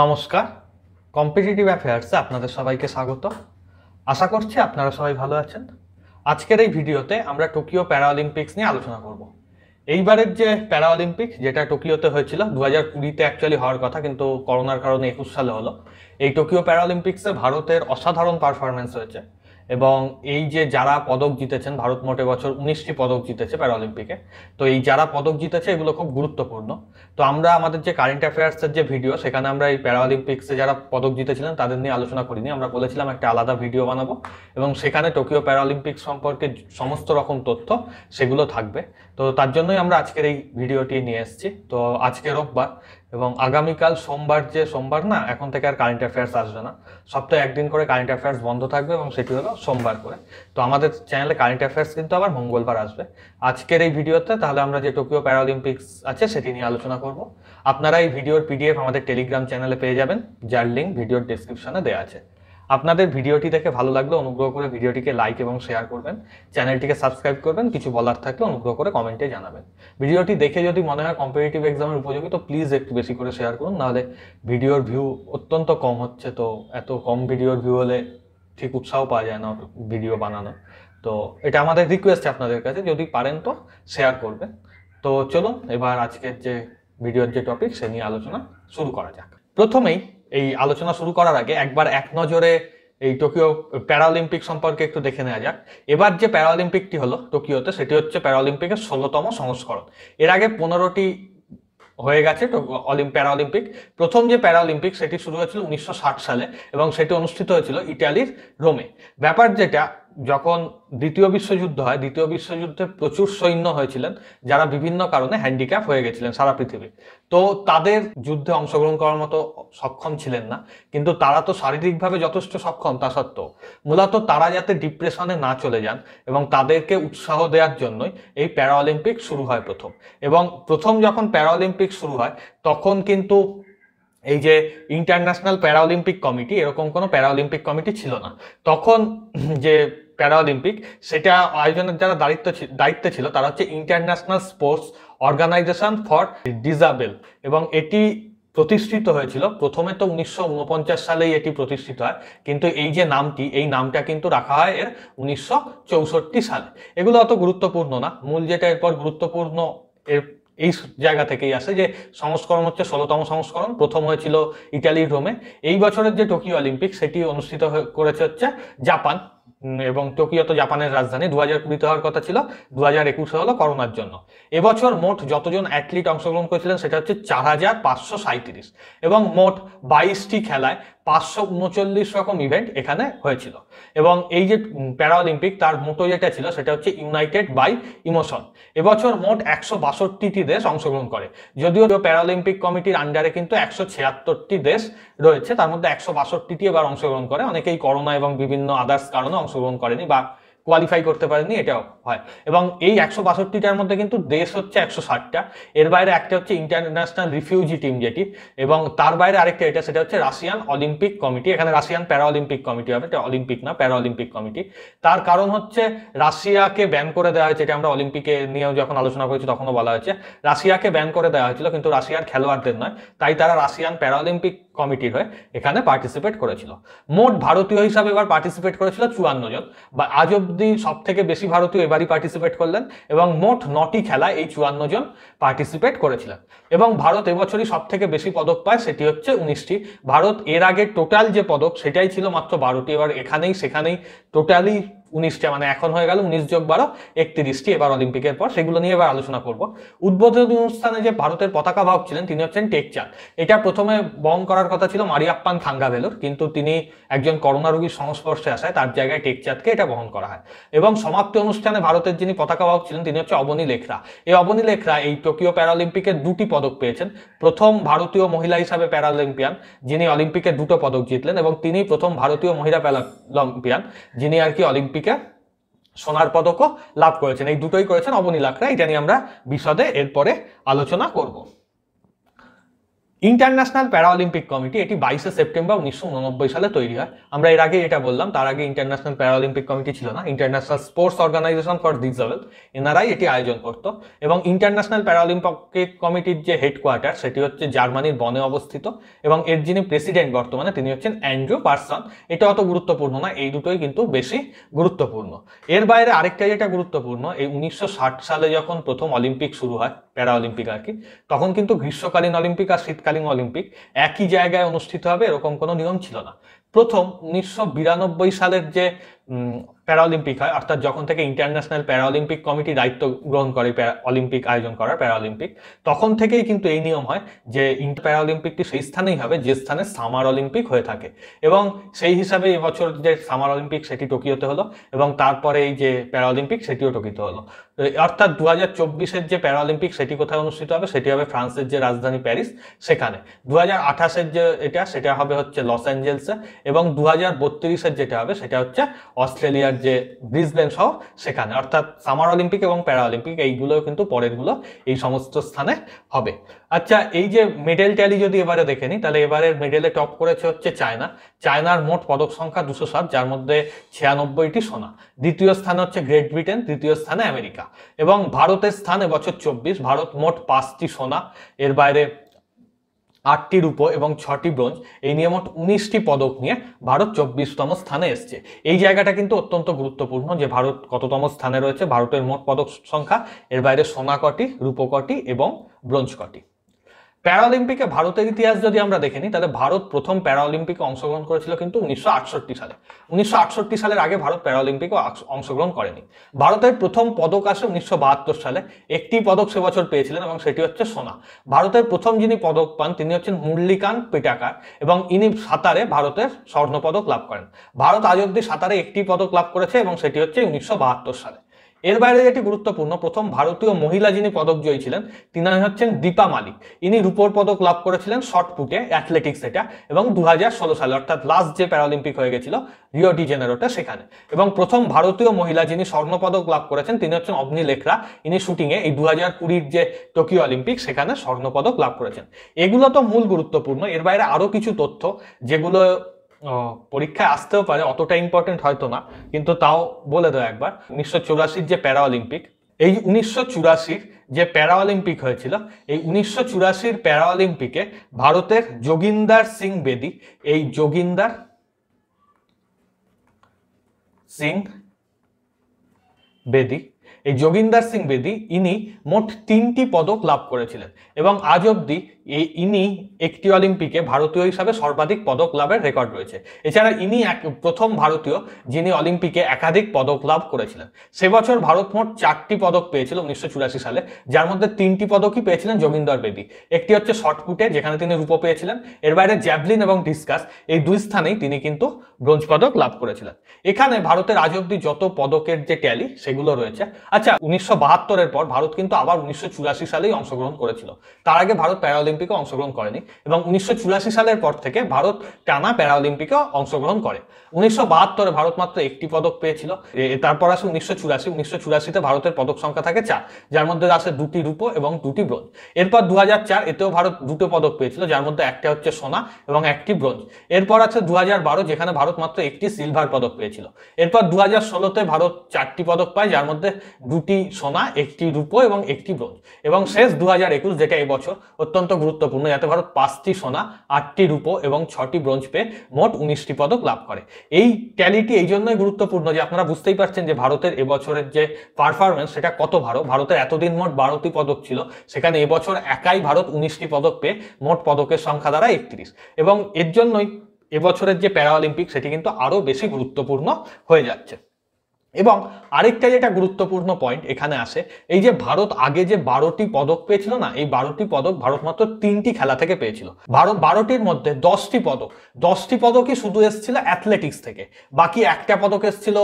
নমস্কার কম্পিটিটিভ অ্যাফেয়ার্সে আপনাদের সবাইকে স্বাগত আশা করছি আপনারা সবাই ভালো আছেন আজকের এই ভিডিওতে আমরা টোকিও অলিম্পিক্স নিয়ে আলোচনা করব এইবারের যে প্যারাঅলিম্পিক যেটা টোকিওতে হয়েছিল দু হাজার কুড়িতে অ্যাকচুয়ালি হওয়ার কথা কিন্তু করোনার কারণে একুশ সালে হলো এই টোকিও অলিম্পিক্সে ভারতের অসাধারণ পারফরমেন্স হয়েছে এবং এই যে যারা পদক জিতেছেন ভারত মোটে বছর উনিশটি পদক জিতেছে প্যারালিম্পিকে তো এই যারা পদক জিতেছে এগুলো খুব গুরুত্বপূর্ণ তো আমরা আমাদের যে কারেন্ট অ্যাফেয়ার্সের যে ভিডিও সেখানে আমরা এই প্যারালিম্পিক্সে যারা পদক জিতেছিলেন তাদের নিয়ে আলোচনা করিনি আমরা বলেছিলাম একটা আলাদা ভিডিও বানাবো এবং সেখানে টোকিও প্যারালিম্পিক্স সম্পর্কে সমস্ত রকম তথ্য সেগুলো থাকবে তো তার জন্যই আমরা আজকের এই ভিডিওটি নিয়ে এসেছি তো আজকে রোববার এবং আগামীকাল সোমবার যে সোমবার না এখন থেকে আর কারেন্ট অ্যাফেয়ার্স আসবে না সপ্তাহে একদিন করে কারেন্ট অ্যাফেয়ার্স বন্ধ থাকবে এবং সেটি হলো সোমবার করে তো আমাদের চ্যানেলে কারেন্ট অ্যাফেয়ার্স কিন্তু আবার মঙ্গলবার আসবে আজকের এই ভিডিওতে তাহলে আমরা যে টোকিও প্যারালিম্পিক্স আছে সেটি নিয়ে আলোচনা করব আপনারা এই ভিডিওর পিডিএফ আমাদের টেলিগ্রাম চ্যানেলে পেয়ে যাবেন যার লিঙ্ক ভিডিওর ডিসক্রিপশনে দেওয়া আছে আপনাদের ভিডিওটি দেখে ভালো লাগলে অনুগ্রহ করে ভিডিওটিকে লাইক এবং শেয়ার করবেন চ্যানেলটিকে সাবস্ক্রাইব করবেন কিছু বলার থাকলে অনুগ্রহ করে কমেন্টে জানাবেন ভিডিওটি দেখে যদি মনে হয় কম্পিটিটিভ এক্সামের উপযোগী তো প্লিজ একটু বেশি করে শেয়ার করুন নাহলে ভিডিওর ভিউ অত্যন্ত কম হচ্ছে তো এত কম ভিডিওর ভিউ হলে ঠিক উৎসাহ পাওয়া যায় না ভিডিও বানানো তো এটা আমাদের রিকোয়েস্ট আপনাদের কাছে যদি পারেন তো শেয়ার করবেন তো চলুন এবার আজকের যে ভিডিওর যে টপিক সে নিয়ে আলোচনা শুরু করা যাক প্রথমেই এই আলোচনা শুরু করার আগে একবার এক নজরে এই টোকিও প্যারালিম্পিক সম্পর্কে একটু দেখে নেওয়া যাক এবার যে প্যারালিম্পিকটি হলো টোকিওতে সেটি হচ্ছে প্যারালিম্পিকের ষোলোতম সংস্করণ এর আগে পনেরোটি হয়ে গেছে প্যারালিম্পিক প্রথম যে প্যারালিম্পিক সেটি শুরু হয়েছিল উনিশশো সালে এবং সেটি অনুষ্ঠিত হয়েছিল ইটালির রোমে ব্যাপার যেটা যখন দ্বিতীয় বিশ্বযুদ্ধ হয় দ্বিতীয় বিশ্বযুদ্ধে প্রচুর সৈন্য হয়েছিলেন যারা বিভিন্ন কারণে হ্যান্ডিক্যাপ হয়ে গেছিলেন সারা পৃথিবী তো তাদের যুদ্ধে অংশগ্রহণ করার মতো সক্ষম ছিলেন না কিন্তু তারা তো শারীরিকভাবে যথেষ্ট সক্ষম তা সত্ত্বেও মূলত তারা যাতে ডিপ্রেশনে না চলে যান এবং তাদেরকে উৎসাহ দেওয়ার জন্যই এই প্যারাঅলিম্পিক শুরু হয় প্রথম এবং প্রথম যখন প্যারাঅলিম্পিক শুরু হয় তখন কিন্তু এই যে ইন্টারন্যাশনাল প্যারাঅলিম্পিক কমিটি এরকম কোনো প্যারাঅলিম্পিক কমিটি ছিল না তখন যে অলিম্পিক সেটা আয়োজনের যারা দায়িত্ব দায়িত্বে ছিল তারা হচ্ছে international sports organization for disable এবং এটি প্রতিষ্ঠিত হয়েছিল প্রথমে তো উনিশশো সালেই এটি প্রতিষ্ঠিত হয় কিন্তু এই যে নামটি এই নামটা কিন্তু রাখা হয় এর উনিশশো সালে এগুলো অত গুরুত্বপূর্ণ না মূল যেটা এরপর গুরুত্বপূর্ণ এর এই জায়গা থেকেই আসে যে সংস্করণ হচ্ছে ষোলোতম সংস্করণ প্রথম হয়েছিল ইটালির রোমে এই বছরের যে টোকিও অলিম্পিক সেটি অনুষ্ঠিত করেছে হচ্ছে জাপান এবং তো জাপানের রাজধানী দু হাজার কুড়িতে হওয়ার কথা ছিল দু হাজার একুশে হলো করোনার জন্য এবছর মোট যতজন অ্যাথলিট অংশগ্রহণ করেছিলেন সেটা হচ্ছে চার হাজার পাঁচশো সাঁইত্রিশ এবং মোট বাইশটি খেলায় পাঁচশো উনচল্লিশ রকম ইভেন্ট এখানে হয়েছিল এবং এই যে প্যারালিম্পিক তার মোটো যেটা ছিল সেটা হচ্ছে ইউনাইটেড বাই ইমোশন এবছর মোট একশো বাষট্টিটি দেশ অংশগ্রহণ করে যদিও প্যারালিম্পিক কমিটির আন্ডারে কিন্তু একশো ছিয়াত্তরটি দেশ রয়েছে তার মধ্যে একশো বাষট্টিটি এবার অংশগ্রহণ করে অনেকেই করোনা এবং বিভিন্ন আদার্স কারণে অংশগ্রহণ করেনি বা কোয়ালিফাই করতে পারেনি এটাও হয় এবং এই একশো বাষট্টিটার মধ্যে কিন্তু দেশ হচ্ছে একশো ষাটটা এর বাইরে একটা হচ্ছে ইন্টারন্যাশনাল রিফিউজি টিম যেটি এবং তার বাইরে আরেকটা এটা সেটা হচ্ছে রাশিয়ান অলিম্পিক কমিটি এখানে রাশিয়ান প্যারা অলিম্পিক কমিটি হবে এটা অলিম্পিক না প্যারা অলিম্পিক কমিটি তার কারণ হচ্ছে রাশিয়াকে ব্যান করে দেওয়া হয়েছে এটা আমরা অলিম্পিকে নিয়েও যখন আলোচনা করেছি তখনও বলা হয়েছে রাশিয়াকে ব্যান করে দেওয়া হয়েছিল কিন্তু রাশিয়ার খেলোয়াড়দের নয় তাই তারা রাশিয়ান প্যারালিম্পিক কমিটির হয়ে এখানে পার্টিসিপেট করেছিল মোট ভারতীয় হিসাবে এবার পার্টিসিপেট করেছিল চুয়ান্ন জন বা আজ অব্দি সব থেকে বেশি ভারতীয় এবার পরিবারই পার্টিসিপেট করলেন এবং মোট নটি খেলায় এই চুয়ান্ন জন পার্টিসিপেট করেছিলেন এবং ভারত এবছরই সব থেকে বেশি পদক পায় সেটি হচ্ছে উনিশটি ভারত এর আগে টোটাল যে পদক সেটাই ছিল মাত্র বারোটি এবার এখানেই সেখানেই টোটালি উনিশটা মানে এখন হয়ে গেল উনিশ যোগ বারো একত্রিশটি এবার অলিম্পিকের পর সেগুলো নিয়ে এবার আলোচনা করব উদ্বোধনী অনুষ্ঠানে যে ভারতের পতাকা বাহক ছিলেন তিনি হচ্ছেন টেকচাঁদ এটা প্রথমে বহন করার কথা ছিল মারিয়াপ্পান থাঙ্গাভেলোর কিন্তু তিনি একজন করোনা রোগীর সংস্পর্শে আসায় তার জায়গায় টেকচাঁদকে এটা বহন করা হয় এবং সমাপ্তি অনুষ্ঠানে ভারতের যিনি পতাকা বাহক ছিলেন তিনি হচ্ছে অবনী লেখরা এই অবনী লেখরা এই টোকিও প্যারালিম্পিকের দুটি পদক পেয়েছেন প্রথম ভারতীয় মহিলা হিসাবে প্যারালিম্পিয়ান যিনি অলিম্পিকে দুটো পদক জিতলেন এবং তিনি প্রথম ভারতীয় মহিলা প্যারালিম্পিয়ান যিনি আর কি অলিম্পিক অলিম্পিকে সোনার পদক লাভ করেছেন এই দুটোই করেছেন অবনী লাখরা এটা নিয়ে আমরা বিশদে এরপরে আলোচনা করব ইন্টারন্যাশনাল প্যারালিম্পিক কমিটি এটি বাইশে সেপ্টেম্বর উনিশশো সালে তৈরি হয় আমরা এর আগে এটা বললাম তার আগে ইন্টারন্যাশনাল প্যারালিম্পিক কমিটি ছিল না international sports organization for disable এনারাই এটি আয়োজন করত এবং ইন্টারন্যাশনাল প্যারালিম্পিক কমিটির যে হেডকোয়ার্টার সেটি হচ্ছে জার্মানির বনে অবস্থিত এবং এর যিনি প্রেসিডেন্ট বর্তমানে তিনি হচ্ছেন অ্যান্ড্রু পার্সন এটা অত গুরুত্বপূর্ণ না এই দুটোই কিন্তু বেশি গুরুত্বপূর্ণ এর বাইরে আরেকটা যেটা গুরুত্বপূর্ণ এই উনিশশো সালে যখন প্রথম অলিম্পিক শুরু হয় প্যারা অলিম্পিক আর কি তখন কিন্তু গ্রীষ্মকালীন অলিম্পিক আর শীতকালীন অলিম্পিক একই জায়গায় অনুষ্ঠিত হবে এরকম কোনো নিয়ম ছিল না প্রথম উনিশশো সালের যে প্যারালিম্পিক হয় অর্থাৎ যখন থেকে ইন্টারন্যাশনাল প্যারালিম্পিক কমিটি দায়িত্ব গ্রহণ করে অলিম্পিক আয়োজন করার প্যারালিম্পিক তখন থেকেই কিন্তু এই নিয়ম হয় যে ইন্টার প্যারালিম্পিকটি সেই স্থানেই হবে যে স্থানে সামার অলিম্পিক হয়ে থাকে এবং সেই হিসাবে এবছর যে সামার অলিম্পিক সেটি টোকিওতে হলো এবং তারপরে এই যে প্যারালিম্পিক সেটিও টোকিতে হলো অর্থাৎ দু হাজার চব্বিশের যে প্যারালিম্পিক সেটি কোথায় অনুষ্ঠিত হবে সেটি হবে ফ্রান্সের যে রাজধানী প্যারিস সেখানে দু হাজার আঠাশের যে এটা সেটা হবে হচ্ছে লস অ্যাঞ্জেলসে এবং দু হাজার বত্রিশের যেটা হবে সেটা হচ্ছে অস্ট্রেলিয়ার যে ব্রিসবেন সহ সেখানে অর্থাৎ সামার অলিম্পিক এবং প্যারা অলিম্পিক এইগুলোও কিন্তু পরেরগুলো এই সমস্ত স্থানে হবে আচ্ছা এই যে মেডেল ট্যালি যদি এবারে দেখে নিই তাহলে এবারের মেডেলে টপ করেছে হচ্ছে চায়না চায়নার মোট পদক সংখ্যা দুশো সাত যার মধ্যে ছিয়ানব্বইটি সোনা দ্বিতীয় স্থানে হচ্ছে গ্রেট ব্রিটেন তৃতীয় স্থানে আমেরিকা এবং ভারতের স্থানে এবছর চব্বিশ ভারত মোট পাঁচটি সোনা এর বাইরে আটটি রূপ এবং ছটি ব্রোঞ্জ এই নিয়ে মোট উনিশটি পদক নিয়ে ভারত চব্বিশতম স্থানে এসছে এই জায়গাটা কিন্তু অত্যন্ত গুরুত্বপূর্ণ যে ভারত কততম স্থানে রয়েছে ভারতের মোট পদক সংখ্যা এর বাইরে সোনা কটি রূপকটি এবং ব্রোঞ্জ কটি প্যারালিম্পিকে ভারতের ইতিহাস যদি আমরা দেখে নিই তাহলে ভারত প্রথম প্যারালিম্পিকে অংশগ্রহণ করেছিল কিন্তু উনিশশো সালে উনিশশো সালের আগে ভারত প্যারালিম্পিকে অংশগ্রহণ করেনি ভারতের প্রথম পদক আসে উনিশশো সালে একটি পদক সে বছর পেয়েছিলেন এবং সেটি হচ্ছে সোনা ভারতের প্রথম যিনি পদক পান তিনি হচ্ছেন মুরলিকান পিটাকার এবং ইনি সাঁতারে ভারতের স্বর্ণপদক লাভ করেন ভারত আজ অব্দি সাঁতারে একটি পদক লাভ করেছে এবং সেটি হচ্ছে উনিশশো সালে এর বাইরে যেটি গুরুত্বপূর্ণ প্রথম ভারতীয় মহিলা যিনি পদক জয়ী ছিলেন তিনি হচ্ছেন দীপা মালিক ইনি রূপর পদক লাভ করেছিলেন শর্ট পুটে অ্যাথলেটিক্স এটা এবং দু সালে অর্থাৎ লাস্ট যে প্যারালিম্পিক হয়ে গেছিল রিও ডি জেনারোটা সেখানে এবং প্রথম ভারতীয় মহিলা যিনি স্বর্ণপদক লাভ করেছেন তিনি হচ্ছেন অগ্নি লেখরা ইনি শুটিংয়ে এই দু হাজার যে টোকিও অলিম্পিক সেখানে স্বর্ণপদক লাভ করেছেন এগুলো তো মূল গুরুত্বপূর্ণ এর বাইরে আরও কিছু তথ্য যেগুলো পরীক্ষায় আসতেও পারে অতটা ইম্পর্টেন্ট হয়তো না কিন্তু তাও বলে দাও একবার উনিশশো চুরাশির যে প্যারা অলিম্পিক এই উনিশশো চুরাশির যে প্যারা অলিম্পিক হয়েছিল এই উনিশশো চুরাশির প্যারা অলিম্পিকে ভারতের যোগিন্দার সিং বেদি এই যোগিন্দার সিং বেদি এই যোগিন্দার সিং বেদি ইনি মোট তিনটি পদক লাভ করেছিলেন এবং আজ অবধি এই ইনি একটি অলিম্পিকে ভারতীয় হিসাবে সর্বাধিক পদক লাভের রেকর্ড রয়েছে এছাড়া ইনি এক প্রথম ভারতীয় যিনি অলিম্পিকে একাধিক পদক লাভ করেছিলেন সে বছর ভারত মোট চারটি পদক পেয়েছিল উনিশশো সালে যার মধ্যে তিনটি পদকই পেয়েছিলেন যোগিন্দর বেদি একটি হচ্ছে শর্টপুটে যেখানে তিনি রূপ পেয়েছিলেন এর বাইরে জ্যাভলিন এবং ডিসকাস এই দুই স্থানেই তিনি কিন্তু ব্রোঞ্জ পদক লাভ করেছিলেন এখানে ভারতের আজ অব্দি যত পদকের যে ট্যালি সেগুলো রয়েছে আচ্ছা উনিশশো বাহাত্তরের পর ভারত কিন্তু আবার উনিশশো চুরাশি সালেই অংশগ্রহণ করেছিল তার আগে ভারত প্যারালিম্পিকে অংশগ্রহণ করেনি এবং উনিশশো চুরাশি সালের পর থেকে ভারত টানা প্যারালিম্পিকে অংশগ্রহণ করে উনিশশো বাহাত্তরে ভারত মাত্র একটি পদক পেয়েছিল তারপর আসে উনিশশো চুরাশি উনিশশো চুরাশিতে ভারতের পদক সংখ্যা থাকে চার যার মধ্যে আছে দুটি রূপো এবং দুটি ব্রোঞ্জ এরপর দু চার এতেও ভারত দুটো পদক পেয়েছিল যার মধ্যে একটা হচ্ছে সোনা এবং একটি ব্রোঞ্জ এরপর আছে দু হাজার যেখানে ভারত মাত্র একটি সিলভার পদক পেয়েছিল এরপর দু হাজার ষোলোতে ভারত চারটি পদক পায় যার মধ্যে দুটি সোনা একটি রূপ এবং একটি ব্রোঞ্জ এবং শেষ দু হাজার একুশ যেটা এবছর অত্যন্ত গুরুত্বপূর্ণ যাতে ভারত পাঁচটি সোনা আটটি রূপ এবং ছটি ব্রোঞ্জ পেয়ে মোট উনিশটি পদক লাভ করে এই ট্যালিটি এই জন্যই গুরুত্বপূর্ণ যে আপনারা বুঝতেই পারছেন যে ভারতের এবছরের যে পারফরমেন্স সেটা কত ভালো ভারতের এতদিন মোট বারোটি পদক ছিল সেখানে এবছর একাই ভারত উনিশটি পদক পেয়ে মোট পদকের সংখ্যা দ্বারা একত্রিশ এবং এর জন্যই এবছরের যে প্যারা অলিম্পিক সেটি কিন্তু আরও বেশি গুরুত্বপূর্ণ হয়ে যাচ্ছে এবং আরেকটা যেটা গুরুত্বপূর্ণ পয়েন্ট এখানে আসে এই যে ভারত আগে যে বারোটি পদক পেয়েছিল না এই বারোটি পদক ভারত মাত্র তিনটি খেলা থেকে পেয়েছিল ভারত বারোটির মধ্যে দশটি পদক দশটি পদকই শুধু এসেছিল অ্যাথলেটিক্স থেকে বাকি একটা পদক এসেছিল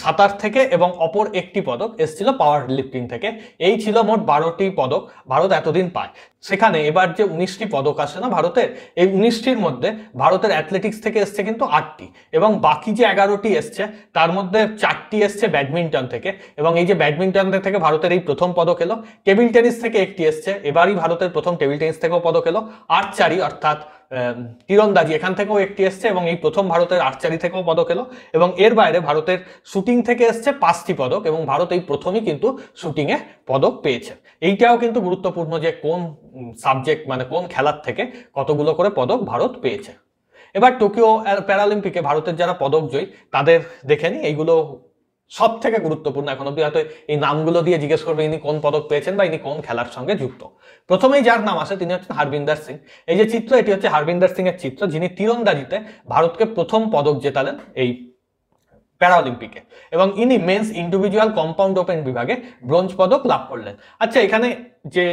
সাঁতার থেকে এবং অপর একটি পদক এসেছিল পাওয়ার লিফটিং থেকে এই ছিল মোট বারোটি পদক ভারত এতদিন পায় সেখানে এবার যে উনিশটি পদক আসে না ভারতের এই উনিশটির মধ্যে ভারতের অ্যাথলেটিক্স থেকে এসছে কিন্তু আটটি এবং বাকি যে এগারোটি এসছে তার মধ্যে চারটি এসছে ব্যাডমিন্টন থেকে এবং এই যে ব্যাডমিন্টন থেকে ভারতের এই প্রথম পদক এলো টেবিল টেনিস থেকে একটি এসছে এবারই ভারতের প্রথম টেবিল টেনিস থেকেও পদক এলো আর চারি অর্থাৎ তীরন্দাজি এখান থেকেও একটি এসছে এবং এই প্রথম ভারতের আর্চারি থেকেও পদক এলো এবং এর বাইরে ভারতের শুটিং থেকে এসছে পাঁচটি পদক এবং ভারত এই প্রথমই কিন্তু শুটিংয়ে পদক পেয়েছে এইটাও কিন্তু গুরুত্বপূর্ণ যে কোন সাবজেক্ট মানে কোন খেলার থেকে কতগুলো করে পদক ভারত পেয়েছে এবার টোকিও প্যারালিম্পিকে ভারতের যারা পদক জয়ী তাদের দেখে নিই এইগুলো সব থেকে গুরুত্বপূর্ণ এখন অব্দি হয়তো এই নামগুলো দিয়ে জিজ্ঞেস করবে ইনি কোন পদক পেয়েছেন বা ইনি কোন খেলার সঙ্গে যুক্ত প্রথমেই যার নাম আসে তিনি হচ্ছেন হারবিন্দার সিং এই যে চিত্র এটি হচ্ছে হারবিন্দার সিং এর চিত্র যিনি তীরন্দাজিতে ভারতকে প্রথম পদক জেতালেন এই প্যারালিম্পিকে এবং ইনি মেন্স ইন্ডিভিজুয়াল কম্পাউন্ড ওপেন বিভাগে ব্রোঞ্জ পদক লাভ করলেন আচ্ছা এখানে যে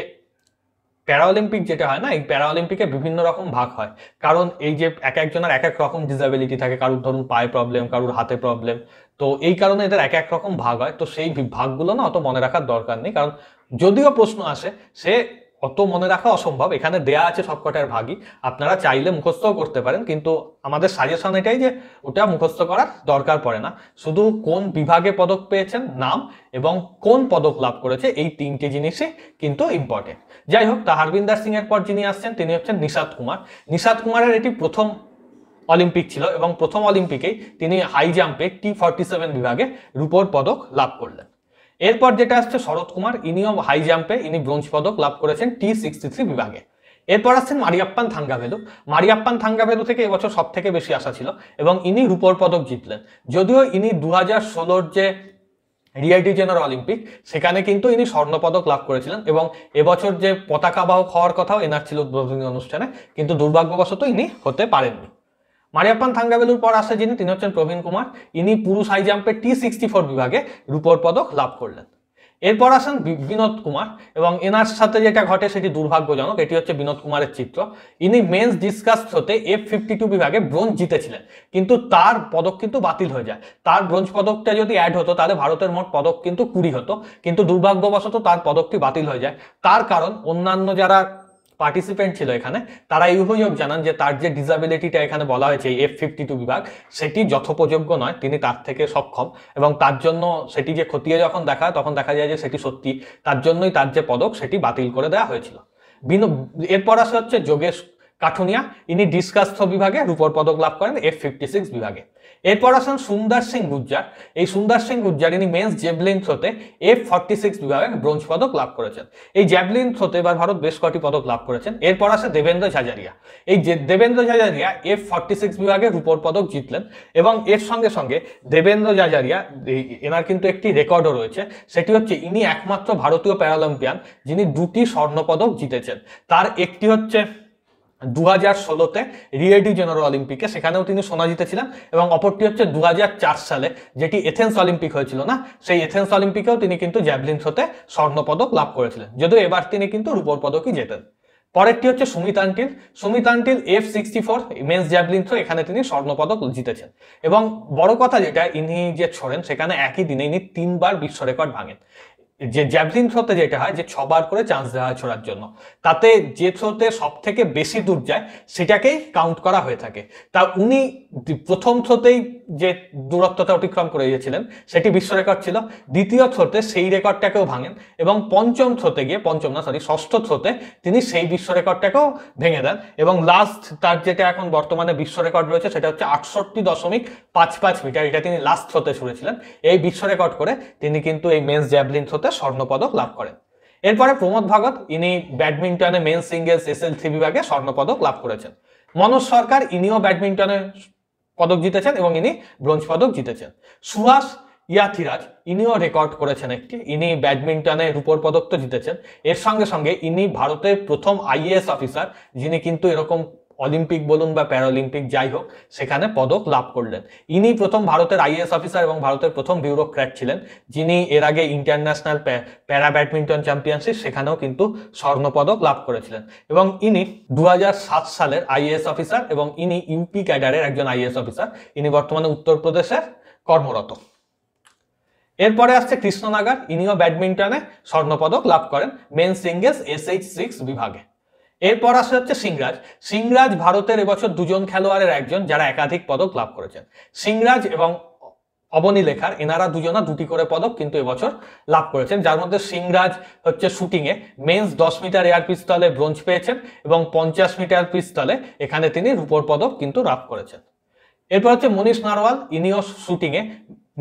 প্যারাঅলিম্পিক যেটা হয় না এই প্যারাঅলিম্পিকে বিভিন্ন রকম ভাগ হয় কারণ এই যে এক একজনের এক এক রকম ডিসাবিলিটি থাকে কারোর ধরুন পায়ে প্রবলেম কারোর হাতে প্রবলেম তো এই কারণে এদের এক এক রকম ভাগ হয় তো সেই ভাগগুলো না অত মনে রাখার দরকার নেই কারণ যদিও প্রশ্ন আসে সে অত মনে রাখা অসম্ভব এখানে দেয়া আছে সবকটার ভাগই আপনারা চাইলে মুখস্থ করতে পারেন কিন্তু আমাদের সাজেশন এটাই যে ওটা মুখস্থ করার দরকার পড়ে না শুধু কোন বিভাগে পদক পেয়েছেন নাম এবং কোন পদক লাভ করেছে এই তিনটি জিনিসই কিন্তু ইম্পর্টেন্ট যাই হোক তা হরবিন্দার সিং এর পর যিনি আসছেন তিনি হচ্ছেন নিশাদ কুমার নিষাদ কুমারের এটি প্রথম অলিম্পিক ছিল এবং প্রথম অলিম্পিকেই তিনি হাই জাম্পে টি ফর্টি বিভাগে রুপোর পদক লাভ করলেন এরপর যেটা আসছে শরৎ কুমার ইনিও হাই জাম্পে ইনি ব্রোঞ্জ পদক লাভ করেছেন টি সিক্সটি থ্রি বিভাগে এরপর আসছেন মারিয়াপ্পান থাঙ্গাভেলু মারিয়াপ্পান থাঙ্গাভেলু থেকে এবছর সব থেকে বেশি আসা ছিল এবং ইনি রূপর পদক জিতলেন যদিও ইনি দু হাজার যে রিয়াইডি জেনার অলিম্পিক সেখানে কিন্তু ইনি স্বর্ণপদক লাভ করেছিলেন এবং এবছর যে পতাকা বাহক হওয়ার কথাও এনার ছিল উদ্বোধনী অনুষ্ঠানে কিন্তু দুর্ভাগ্যবশত ইনি হতে পারেননি মারিয়াপ্পান থাঙ্গাবেলুর পর আসে যিনি তিনি হচ্ছেন প্রবীণ কুমার ইনি পুরুষ হাই জাম্পে টি সিক্সটি ফোর বিভাগে রূপর পদক লাভ করলেন এরপর আসেন বিনোদ কুমার এবং এনার সাথে যেটা ঘটে সেটি দুর্ভাগ্যজনক এটি হচ্ছে বিনোদ কুমারের চিত্র ইনি মেন্স ডিসকাস থ্রোতে এফ ফিফটি টু বিভাগে ব্রোঞ্জ জিতেছিলেন কিন্তু তার পদক কিন্তু বাতিল হয়ে যায় তার ব্রোঞ্জ পদকটা যদি অ্যাড হতো তাহলে ভারতের মোট পদক কিন্তু কুড়ি হতো কিন্তু দুর্ভাগ্যবশত তার পদকটি বাতিল হয়ে যায় তার কারণ অন্যান্য যারা পার্টিসিপেন্ট ছিল এখানে তারা এই অভিযোগ জানান যে তার যে ডিসাবিলিটিটা এখানে বলা হয়েছে এফ ফিফটি টু বিভাগ সেটি যথোপযোগ্য নয় তিনি তার থেকে সক্ষম এবং তার জন্য সেটি যে খতিয়ে যখন দেখা তখন দেখা যায় যে সেটি সত্যি তার জন্যই তার যে পদক সেটি বাতিল করে দেওয়া হয়েছিল বিন এরপর আসে হচ্ছে যোগেশ কাঠুনিয়া ইনি ডিসকাস্থ বিভাগে রূপর পদক লাভ করেন এফ ফিফটি সিক্স বিভাগে এরপর আসেন সুন্দর সিং গুজ্জার এই সুন্দর সিং গুজ্জার ইনি মেন্স জেভলিন থ্রোতে এফ ফর্টি সিক্স বিভাগে ব্রোঞ্জ পদক লাভ করেছেন এই জ্যাভলিন থ্রোতে এবার ভারত বেশ কটি পদক লাভ করেছেন এরপর আসে দেবেন্দ্র ঝাঝারিয়া এই যে Devendra Jhajharia F forty six বিভাগে রুপোর পদক জিতলেন এবং এর সঙ্গে সঙ্গে দেবেন্দ্র ঝাঝারিয়া এনার কিন্তু একটি রেকর্ডও রয়েছে সেটি হচ্ছে ইনি একমাত্র ভারতীয় প্যারালিম্পিয়ান যিনি দুটি স্বর্ণপদক জিতেছেন তার একটি হচ্ছে দু হাজার ষোলোতে রিয়েডি জেনারেল অলিম্পিকে সেখানেও তিনি সোনা জিতেছিলেন এবং অপরটি হচ্ছে দু সালে যেটি এথেন্স অলিম্পিক হয়েছিল না সেই এথেন্স অলিম্পিকেও তিনি কিন্তু জ্যাভলিন শোতে স্বর্ণপদক লাভ করেছিলেন যদিও এবার তিনি কিন্তু রূপর পদকই জেতেন পরেরটি হচ্ছে Sumit Antil Sumit Antil F sixty four men's javelin এখানে তিনি স্বর্ণপদক জিতেছেন এবং বড় কথা যেটা ইনি যে ছড়েন সেখানে একই দিনে ইনি তিনবার বিশ্ব রেকর্ড ভাঙেন যে জ্যাভলিন থ্রোতে যেটা হয় যে ছবার করে চান্স দেওয়া হয় ছোড়ার জন্য তাতে যে থ্রোতে সব থেকে বেশি দূর যায় সেটাকেই কাউন্ট করা হয়ে থাকে তা উনি প্রথম থ্রোতেই যে দূরত্বটা অতিক্রম করে গিয়েছিলেন সেটি বিশ্ব রেকর্ড ছিল দ্বিতীয় থ্রোতে সেই রেকর্ডটাকেও ভাঙেন এবং পঞ্চম থ্রোতে গিয়ে পঞ্চম না সরি ষষ্ঠ থ্রোতে তিনি সেই বিশ্ব রেকর্ডটাকেও ভেঙে দেন এবং লাস্ট তার যেটা এখন বর্তমানে বিশ্ব রেকর্ড রয়েছে সেটা হচ্ছে আটষট্টি দশমিক পাঁচ পাঁচ মিটার এটা তিনি লাস্ট থ্রোতে ছুঁড়েছিলেন এই বিশ্ব রেকর্ড করে তিনি কিন্তু এই মেন্স জ্যাভলিন থ্রোতে স্বর্ণপদক লাভ করেন এরপরে প্রমোদ ভগত ইনি ব্যাডমিন্টনে men singles S L three বিভাগে স্বর্ণপদক লাভ করেছেন মনোজ সরকার ইনিও ব্যাডমিন্টনে পদক জিতেছেন এবং ইনি ব্রোঞ্জ পদক জিতেছেন সুহাস ইয়াথিরাজ ইনিও রেকর্ড করেছেন একটি ইনি ব্যাডমিন্টনে রূপর পদক তো জিতেছেন এর সঙ্গে সঙ্গে ইনি ভারতের প্রথম আইএএস অফিসার যিনি কিন্তু এরকম অলিম্পিক বলুন বা প্যারালিম্পিক যাই হোক সেখানে পদক লাভ করলেন ইনি প্রথম ভারতের আইএস অফিসার এবং ভারতের প্রথম ব্যুরোক্র্যাট ছিলেন যিনি এর আগে ইন্টারন্যাশনাল প্যারা ব্যাডমিন্টন চ্যাম্পিয়নশিপ সেখানেও কিন্তু স্বর্ণপদক লাভ করেছিলেন এবং ইনি দু সালের আইএস অফিসার এবং ইনি ইউপি ক্যাডারের একজন আইএস অফিসার ইনি বর্তমানে উত্তরপ্রদেশে কর্মরত এরপরে আসছে কৃষ্ণনাগার ইনিও ব্যাডমিন্টনে স্বর্ণপদক লাভ করেন men singles S H six বিভাগে এরপর আসে হচ্ছে সিংরাজ সিংরাজ ভারতের এবছর দুজন খেলোয়াড়ের একজন যারা একাধিক পদক লাভ করেছেন সিংরাজ এবং অবনী লেখার এনারা দুজনা দুটি করে পদক কিন্তু এবছর লাভ করেছেন যার মধ্যে সিংরাজ হচ্ছে শুটিংয়ে মেন্স দশ মিটার এয়ার পিস্তলে ব্রোঞ্জ পেয়েছেন এবং পঞ্চাশ মিটার পিস্তলে এখানে তিনি রূপর পদক কিন্তু লাভ করেছেন এরপর হচ্ছে মনীষ নারওয়াল ইনিও শুটিংয়ে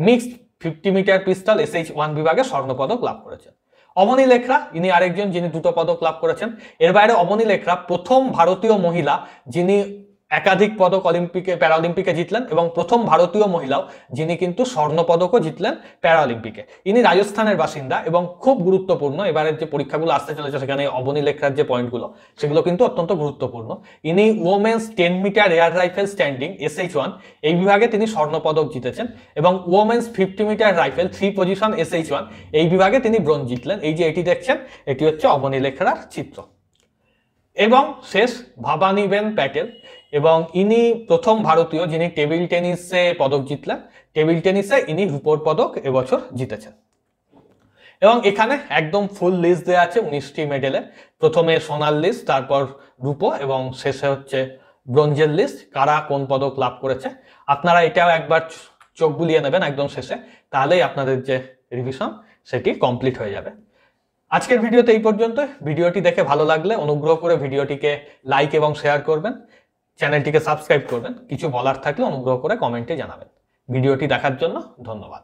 mixed fifty metre pistol S H one বিভাগে স্বর্ণপদক লাভ করেছেন অবনী লেখরা ইনি আরেকজন যিনি দুটো পদক লাভ করেছেন এর বাইরে অবনী লেখরা প্রথম ভারতীয় মহিলা যিনি একাধিক পদক অলিম্পিকে প্যারালিম্পিকে জিতলেন এবং প্রথম ভারতীয় মহিলাও যিনি কিন্তু স্বর্ণপদকও জিতলেন প্যারালিম্পিকে ইনি রাজস্থানের বাসিন্দা এবং খুব গুরুত্বপূর্ণ এবারের যে পরীক্ষাগুলো আসতে চলেছে সেখানে অবনী লেখার যে পয়েন্টগুলো সেগুলো কিন্তু অত্যন্ত গুরুত্বপূর্ণ ইনি women's ten metre air rifle standing S H one এই বিভাগে তিনি স্বর্ণপদক জিতেছেন এবং women's fifty metre rifle three position S H one এই বিভাগে তিনি ব্রোঞ্জ জিতলেন এই যে এটি দেখছেন এটি হচ্ছে অবনী লেখার চিত্র এবং শেষ ভবানীবেন প্যাটেল এবং ইনি প্রথম ভারতীয় যিনি টেবিল টেনিসে পদক জিতলেন টেবিল টেনিসে ইনি রুপোর পদক এবছর জিতেছেন এবং এখানে একদম ফুল লিস্ট দেওয়া আছে উনিশটি মেডেলে প্রথমে সোনার লিস্ট তারপর রূপো এবং শেষে হচ্ছে ব্রোঞ্জের লিস্ট কারা কোন পদক লাভ করেছে আপনারা এটাও একবার চোখ বুলিয়ে নেবেন একদম শেষে তাহলেই আপনাদের যে রিভিশন সেটি কমপ্লিট হয়ে যাবে আজকের ভিডিওতে এই পর্যন্ত ভিডিওটি দেখে ভালো লাগলে অনুগ্রহ করে ভিডিওটিকে লাইক এবং শেয়ার করবেন চ্যানেলটিকে সাবস্ক্রাইব করবেন কিছু বলার থাকলে অনুগ্রহ করে কমেন্টে জানাবেন ভিডিওটি দেখার জন্য ধন্যবাদ